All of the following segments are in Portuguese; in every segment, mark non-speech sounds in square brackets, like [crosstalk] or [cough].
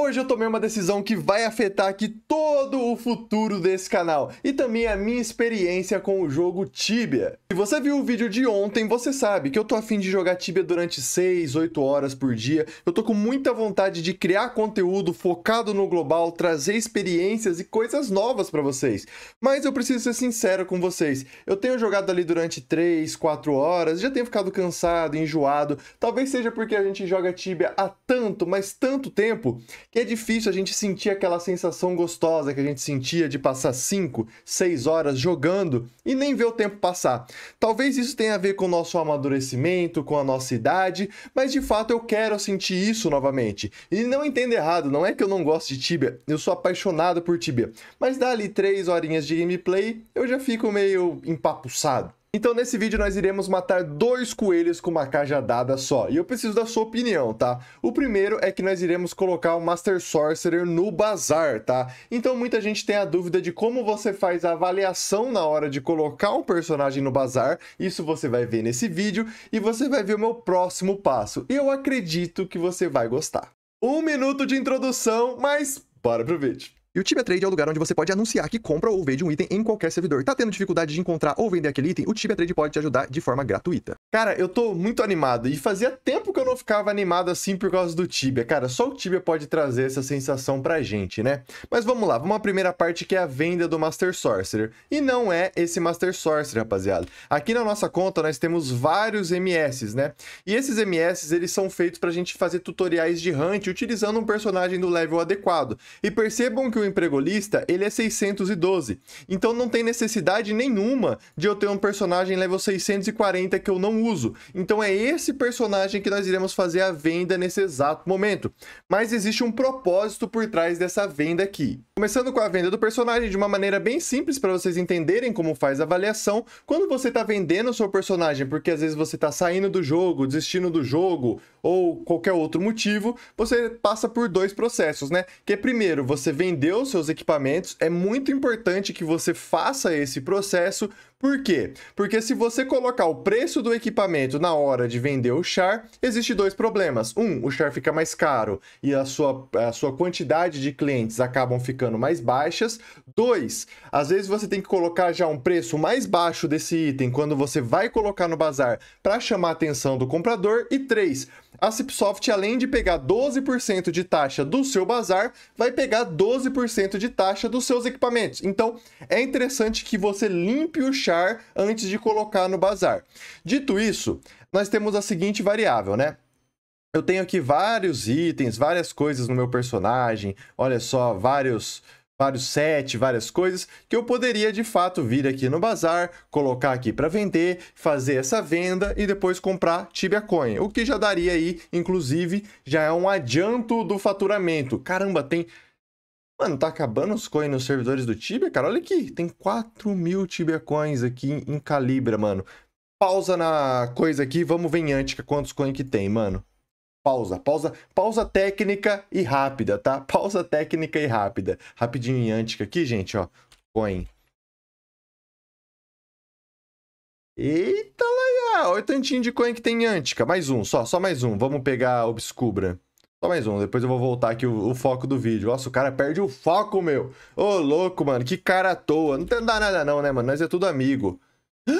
Hoje eu tomei uma decisão que vai afetar aqui todo o futuro desse canal e também a minha experiência com o jogo Tibia. Se você viu o vídeo de ontem, você sabe que eu tô afim de jogar Tibia durante 6, 8 horas por dia. Eu tô com muita vontade de criar conteúdo focado no global, trazer experiências e coisas novas para vocês. Mas eu preciso ser sincero com vocês. Eu tenho jogado ali durante 3, 4 horas, já tenho ficado cansado, enjoado. Talvez seja porque a gente joga Tibia há tanto, mas tanto tempo é difícil a gente sentir aquela sensação gostosa que a gente sentia de passar 5, 6 horas jogando e nem ver o tempo passar. Talvez isso tenha a ver com o nosso amadurecimento, com a nossa idade, mas de fato eu quero sentir isso novamente. E não entenda errado, não é que eu não gosto de Tibia, eu sou apaixonado por Tibia, mas dá 3 horinhas de gameplay, eu já fico meio empapuçado. Então nesse vídeo nós iremos matar dois coelhos com uma cajadada só. E eu preciso da sua opinião, tá? O primeiro é que nós iremos colocar o Master Sorcerer no bazar, tá? Então muita gente tem a dúvida de como você faz a avaliação na hora de colocar um personagem no bazar. Isso você vai ver nesse vídeo e você vai ver o meu próximo passo. Eu acredito que você vai gostar. Um minuto de introdução, mas bora pro vídeo. E o é Trade é o lugar onde você pode anunciar que compra ou vende um item em qualquer servidor. Tá tendo dificuldade de encontrar ou vender aquele item? O é Trade pode te ajudar de forma gratuita. Cara, eu tô muito animado. E fazia tempo que eu não ficava animado assim por causa do Tibia. Cara, só o Tibia pode trazer essa sensação pra gente, né? Mas vamos lá, vamos à primeira parte que é a venda do Master Sorcerer. E não é esse Master Sorcerer, rapaziada. Aqui na nossa conta nós temos vários MS, né? E esses MS, eles são feitos pra gente fazer tutoriais de hunt utilizando um personagem do level adequado. E percebam que o empregolista, ele é 612. Então não tem necessidade nenhuma de eu ter um personagem level 640 que eu não uso. Então é esse personagem que nós iremos fazer a venda nesse exato momento. Mas existe um propósito por trás dessa venda aqui. Começando com a venda do personagem de uma maneira bem simples para vocês entenderem como faz a avaliação. Quando você está vendendo o seu personagem, porque às vezes você está saindo do jogo, desistindo do jogo ou qualquer outro motivo, você passa por dois processos, né? Que é primeiro, você vendeu seus equipamentos, é muito importante que você faça esse processo por quê? Porque se você colocar o preço do equipamento na hora de vender o char, existe dois problemas. Um, o char fica mais caro e a sua, a sua quantidade de clientes acabam ficando mais baixas. Dois, às vezes você tem que colocar já um preço mais baixo desse item quando você vai colocar no bazar para chamar a atenção do comprador. E três, a Cipsoft, além de pegar 12% de taxa do seu bazar, vai pegar 12% de taxa dos seus equipamentos. Então, é interessante que você limpe o char fechar antes de colocar no bazar. Dito isso, nós temos a seguinte variável, né? Eu tenho aqui vários itens, várias coisas no meu personagem, olha só, vários vários sets, várias coisas que eu poderia de fato vir aqui no bazar, colocar aqui para vender, fazer essa venda e depois comprar Tibia Coin, o que já daria aí, inclusive, já é um adianto do faturamento. Caramba, tem Mano, tá acabando os coins nos servidores do Tibia, cara. Olha aqui, tem 4 mil Tibia coins aqui em Calibra, mano. Pausa na coisa aqui, vamos ver em Antica quantos coins que tem, mano. Pausa, pausa, pausa técnica e rápida, tá? Pausa técnica e rápida. Rapidinho em Antica aqui, gente, ó. Coin. Eita, lá, lá. Olha o tantinho de coin que tem em Antica. Mais um, só, só mais um. Vamos pegar Obscubra. Só mais um, depois eu vou voltar aqui o, o, foco do vídeo. Nossa, o cara perde o foco, meu. Ô, louco, mano, que cara à toa. Não tem nada não, né, mano? Nós é tudo amigo. [gasps]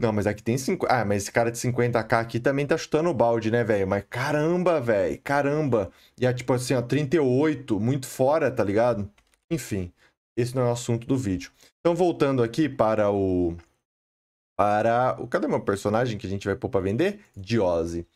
Não, mas aqui tem 50... Ah, mas esse cara de 50k aqui também tá chutando o balde, né, velho? Mas caramba, velho, caramba. E é tipo assim, ó, 38, muito fora, tá ligado? Enfim, esse não é o assunto do vídeo. Então, voltando aqui para o... Para o... Cadê meu personagem que a gente vai pôr pra vender? Diose.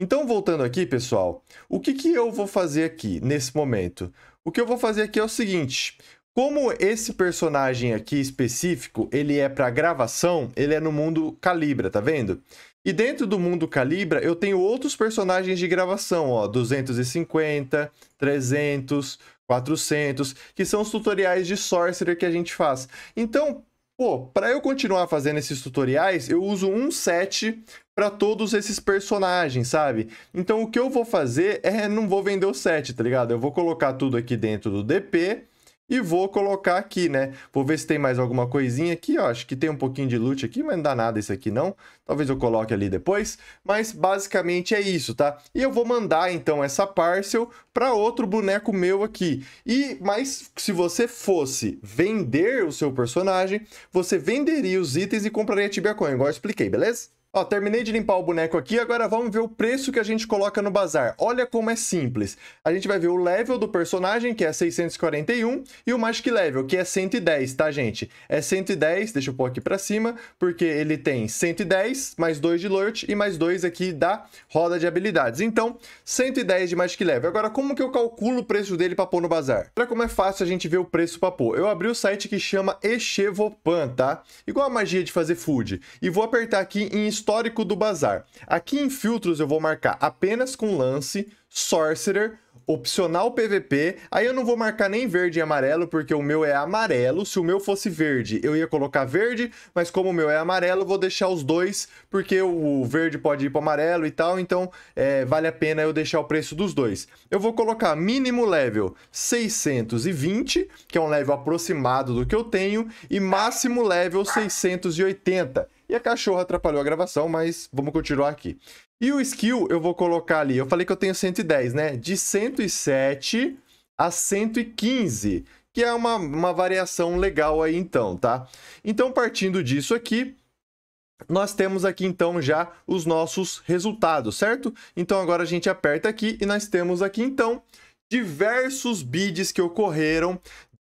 Então, voltando aqui, pessoal, o que, que eu vou fazer aqui nesse momento? O que eu vou fazer aqui é o seguinte: como esse personagem aqui específico, ele é para gravação, ele é no mundo Calibra, tá vendo? E dentro do mundo Calibra, eu tenho outros personagens de gravação, ó, 250, 300, 400, que são os tutoriais de Sorcerer que a gente faz. Então, pô, para eu continuar fazendo esses tutoriais, eu uso um set para todos esses personagens, sabe? Então o que eu vou fazer é não vou vender o set, tá ligado? Eu vou colocar tudo aqui dentro do DP e vou colocar aqui, né? Vou ver se tem mais alguma coisinha aqui, ó. Acho que tem um pouquinho de loot aqui, mas não dá nada isso aqui, não. Talvez eu coloque ali depois. Mas basicamente é isso, tá? E eu vou mandar, então, essa parcel para outro boneco meu aqui. E, mas se você fosse vender o seu personagem, você venderia os itens e compraria a Tibia Coin, igual eu expliquei, beleza? Ó, terminei de limpar o boneco aqui, agora vamos ver o preço que a gente coloca no bazar. Olha como é simples. A gente vai ver o level do personagem, que é 641, e o Magic Level, que é 110, tá, gente? É 110, deixa eu pôr aqui pra cima, porque ele tem 110, mais 2 de Lurch e mais 2 aqui da roda de habilidades. Então, 110 de Magic Level. Agora, como que eu calculo o preço dele pra pôr no bazar? Olha como é fácil a gente ver o preço pra pôr. Eu abri o site que chama Echevopan, tá? Igual a magia de fazer food. E vou apertar aqui em histórico do bazar. Aqui em filtros eu vou marcar apenas com lance, sorcerer, opcional PVP. Aí eu não vou marcar nem verde e amarelo, porque o meu é amarelo. Se o meu fosse verde, eu ia colocar verde, mas como o meu é amarelo, vou deixar os dois, porque o verde pode ir para amarelo e tal, então é, vale a pena eu deixar o preço dos dois. Eu vou colocar mínimo level 620, que é um level aproximado do que eu tenho, e máximo level 680 e a cachorra atrapalhou a gravação, mas vamos continuar aqui. E o skill eu vou colocar ali. Eu falei que eu tenho 110, né? De 107 a 115, que é uma, uma variação legal aí então, tá? Então, partindo disso aqui, nós temos aqui então já os nossos resultados, certo? Então agora a gente aperta aqui e nós temos aqui então diversos bids que ocorreram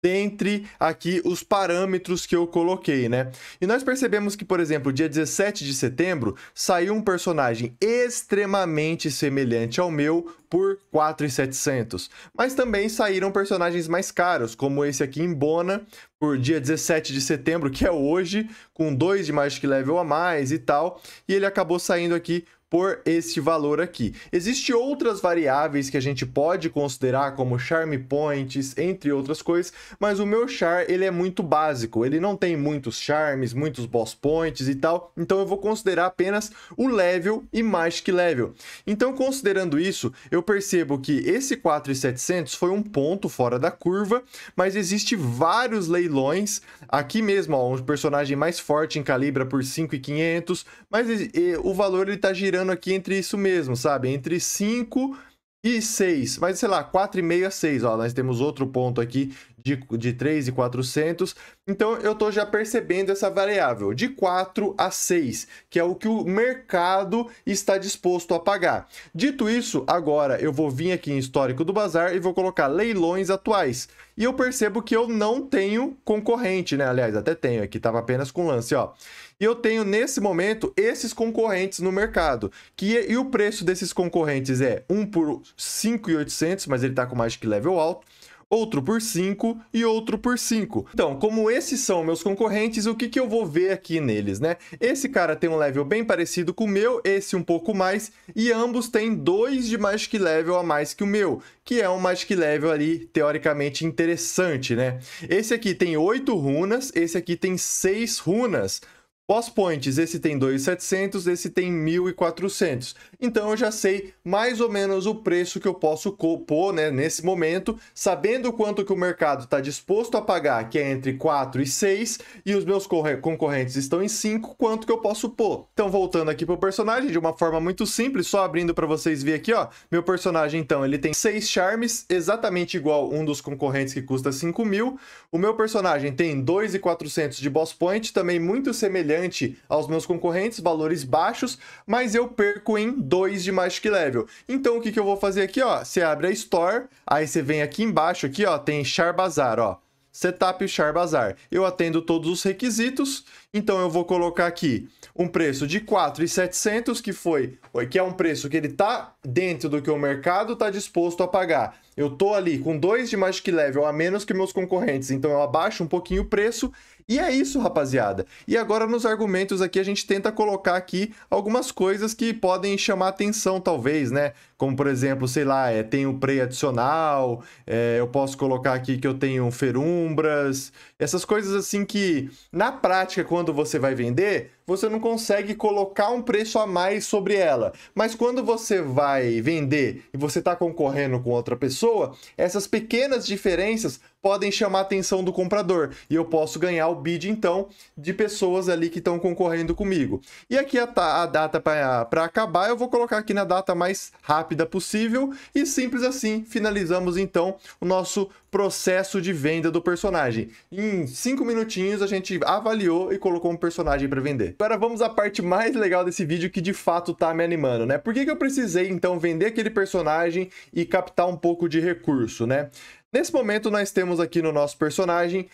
dentre aqui os parâmetros que eu coloquei, né? E nós percebemos que, por exemplo, dia 17 de setembro saiu um personagem extremamente semelhante ao meu por 4,700, mas também saíram personagens mais caros, como esse aqui em Bona por dia 17 de setembro, que é hoje, com dois de Magic Level a mais e tal, e ele acabou saindo aqui por este valor aqui. Existem outras variáveis que a gente pode considerar como charm points, entre outras coisas, mas o meu char ele é muito básico, ele não tem muitos charmes, muitos boss points e tal, então eu vou considerar apenas o level e magic level. Então considerando isso, eu percebo que esse 4700 foi um ponto fora da curva, mas existe vários leilões, aqui mesmo ó, um personagem mais forte em calibra por 5500, mas e, o valor ele tá girando variando aqui entre isso mesmo, sabe? Entre 5 e 6, mas sei lá, 4,5 a 6, ó, nós temos outro ponto aqui de, de 3 e 400. Então eu estou já percebendo essa variável de 4 a 6, que é o que o mercado está disposto a pagar. Dito isso, agora eu vou vir aqui em histórico do bazar e vou colocar leilões atuais. E eu percebo que eu não tenho concorrente, né? Aliás, até tenho aqui, estava apenas com lance, ó. E eu tenho nesse momento esses concorrentes no mercado. Que é, e o preço desses concorrentes é um por 5.800, mas ele está com mais que level alto outro por 5 e outro por 5. Então, como esses são meus concorrentes, o que, que eu vou ver aqui neles, né? Esse cara tem um level bem parecido com o meu, esse um pouco mais, e ambos têm dois de Magic Level a mais que o meu, que é um Magic Level ali, teoricamente, interessante, né? Esse aqui tem 8 runas, esse aqui tem 6 runas, Boss Points, esse tem 2,700, esse tem 1,400. Então eu já sei mais ou menos o preço que eu posso pôr né, nesse momento, sabendo quanto que o mercado está disposto a pagar, que é entre 4 e 6, e os meus concorrentes estão em 5, quanto que eu posso pôr. Então voltando aqui para o personagem, de uma forma muito simples, só abrindo para vocês ver aqui, ó. meu personagem então, ele tem 6 charmes, exatamente igual um dos concorrentes que custa 5 mil. O meu personagem tem 2,400 de Boss Point, também muito semelhante semelhante aos meus concorrentes, valores baixos, mas eu perco em 2 de Magic Level. Então o que, que eu vou fazer aqui, ó? Você abre a Store, aí você vem aqui embaixo, aqui, ó, tem Char Bazar, ó. Setup Char Bazar. Eu atendo todos os requisitos então eu vou colocar aqui um preço de 4,700, que foi, que é um preço que ele tá dentro do que o mercado está disposto a pagar. Eu tô ali com dois de mais que level a menos que meus concorrentes, então eu abaixo um pouquinho o preço. E é isso, rapaziada. E agora nos argumentos aqui a gente tenta colocar aqui algumas coisas que podem chamar atenção, talvez, né? Como por exemplo, sei lá, é, tem o prey adicional, é, eu posso colocar aqui que eu tenho ferumbras, essas coisas assim que na prática, quando quando você vai vender, você não consegue colocar um preço a mais sobre ela. Mas quando você vai vender e você está concorrendo com outra pessoa, essas pequenas diferenças podem chamar a atenção do comprador e eu posso ganhar o bid então de pessoas ali que estão concorrendo comigo. E aqui a, a data para acabar, eu vou colocar aqui na data mais rápida possível e simples assim finalizamos então o nosso processo de venda do personagem. Em cinco minutinhos a gente avaliou e colocou um personagem para vender. Agora vamos à parte mais legal desse vídeo que de fato tá me animando, né? Por que, que eu precisei então vender aquele personagem e captar um pouco de recurso, né? Nesse momento, nós temos aqui no nosso personagem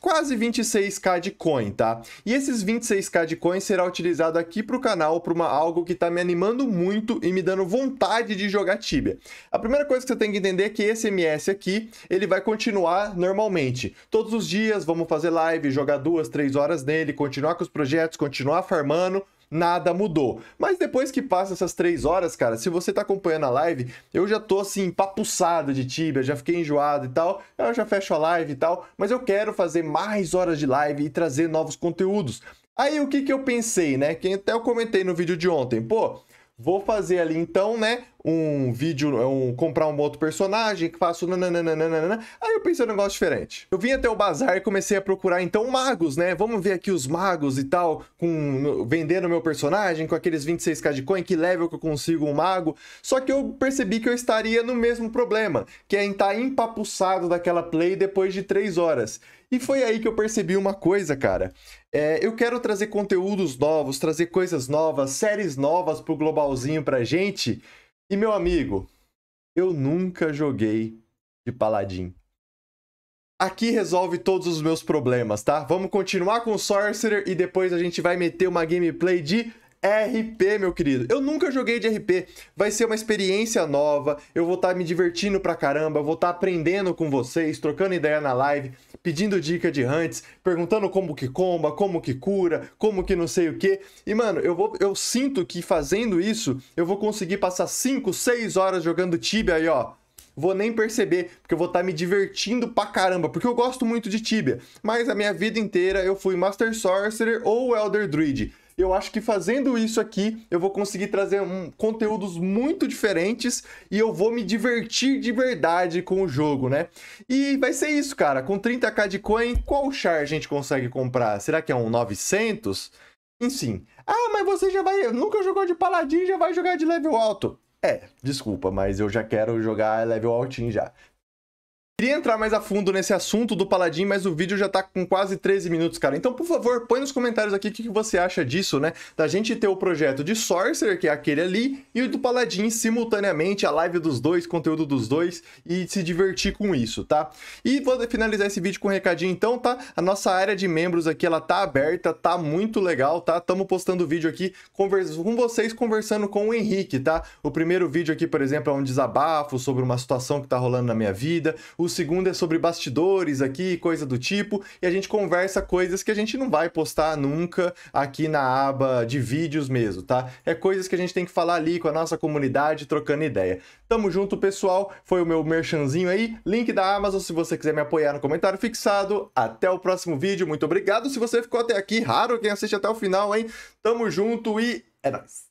quase 26k de coin, tá? E esses 26k de coin será utilizado aqui para o canal para uma algo que está me animando muito e me dando vontade de jogar Tibia. A primeira coisa que você tem que entender é que esse MS aqui, ele vai continuar normalmente. Todos os dias vamos fazer live, jogar duas, três horas nele, continuar com os projetos, continuar farmando, nada mudou. Mas depois que passa essas três horas, cara, se você tá acompanhando a live, eu já tô assim, papuçado de Tibia, já fiquei enjoado e tal, eu já fecho a live e tal, mas eu quero fazer mais horas de live e trazer novos conteúdos. Aí o que que eu pensei, né? Que até eu comentei no vídeo de ontem, pô, vou fazer ali então, né? um vídeo, é um, comprar um outro personagem, que faço nananana. Aí eu pensei um negócio diferente. Eu vim até o bazar e comecei a procurar então magos, né? Vamos ver aqui os magos e tal, com vendendo meu personagem com aqueles 26k de coin, que level que eu consigo um mago. Só que eu percebi que eu estaria no mesmo problema, que é em estar tá empapuçado daquela play depois de 3 horas. E foi aí que eu percebi uma coisa, cara. É, eu quero trazer conteúdos novos, trazer coisas novas, séries novas pro Globalzinho pra gente. E meu amigo, eu nunca joguei de paladin. Aqui resolve todos os meus problemas, tá? Vamos continuar com o Sorcerer e depois a gente vai meter uma gameplay de RP, meu querido. Eu nunca joguei de RP. Vai ser uma experiência nova. Eu vou estar tá me divertindo pra caramba, vou estar tá aprendendo com vocês, trocando ideia na live pedindo dica de hunts, perguntando como que comba, como que cura, como que não sei o que. E, mano, eu, vou, eu sinto que fazendo isso, eu vou conseguir passar 5, 6 horas jogando Tibia aí, ó. Vou nem perceber, porque eu vou estar tá me divertindo pra caramba, porque eu gosto muito de Tibia. Mas a minha vida inteira eu fui Master Sorcerer ou Elder Druid. Eu acho que fazendo isso aqui, eu vou conseguir trazer um, conteúdos muito diferentes e eu vou me divertir de verdade com o jogo, né? E vai ser isso, cara. Com 30k de coin, qual char a gente consegue comprar? Será que é um 900? Enfim. Ah, mas você já vai... Nunca jogou de paladin, já vai jogar de level alto. É, desculpa, mas eu já quero jogar level altinho já. Queria entrar mais a fundo nesse assunto do Paladin, mas o vídeo já tá com quase 13 minutos, cara. Então, por favor, põe nos comentários aqui o que você acha disso, né? Da gente ter o projeto de Sorcerer, que é aquele ali, e o do Paladin simultaneamente, a live dos dois, conteúdo dos dois, e se divertir com isso, tá? E vou finalizar esse vídeo com um recadinho então, tá? A nossa área de membros aqui, ela tá aberta, tá muito legal, tá? Tamo postando vídeo aqui com vocês, conversando com o Henrique, tá? O primeiro vídeo aqui, por exemplo, é um desabafo sobre uma situação que tá rolando na minha vida. O segundo é sobre bastidores aqui, coisa do tipo, e a gente conversa coisas que a gente não vai postar nunca aqui na aba de vídeos mesmo, tá? É coisas que a gente tem que falar ali com a nossa comunidade, trocando ideia. Tamo junto, pessoal. Foi o meu merchanzinho aí. Link da Amazon se você quiser me apoiar no comentário fixado. Até o próximo vídeo. Muito obrigado se você ficou até aqui. Raro quem assiste até o final, hein? Tamo junto e é nóis.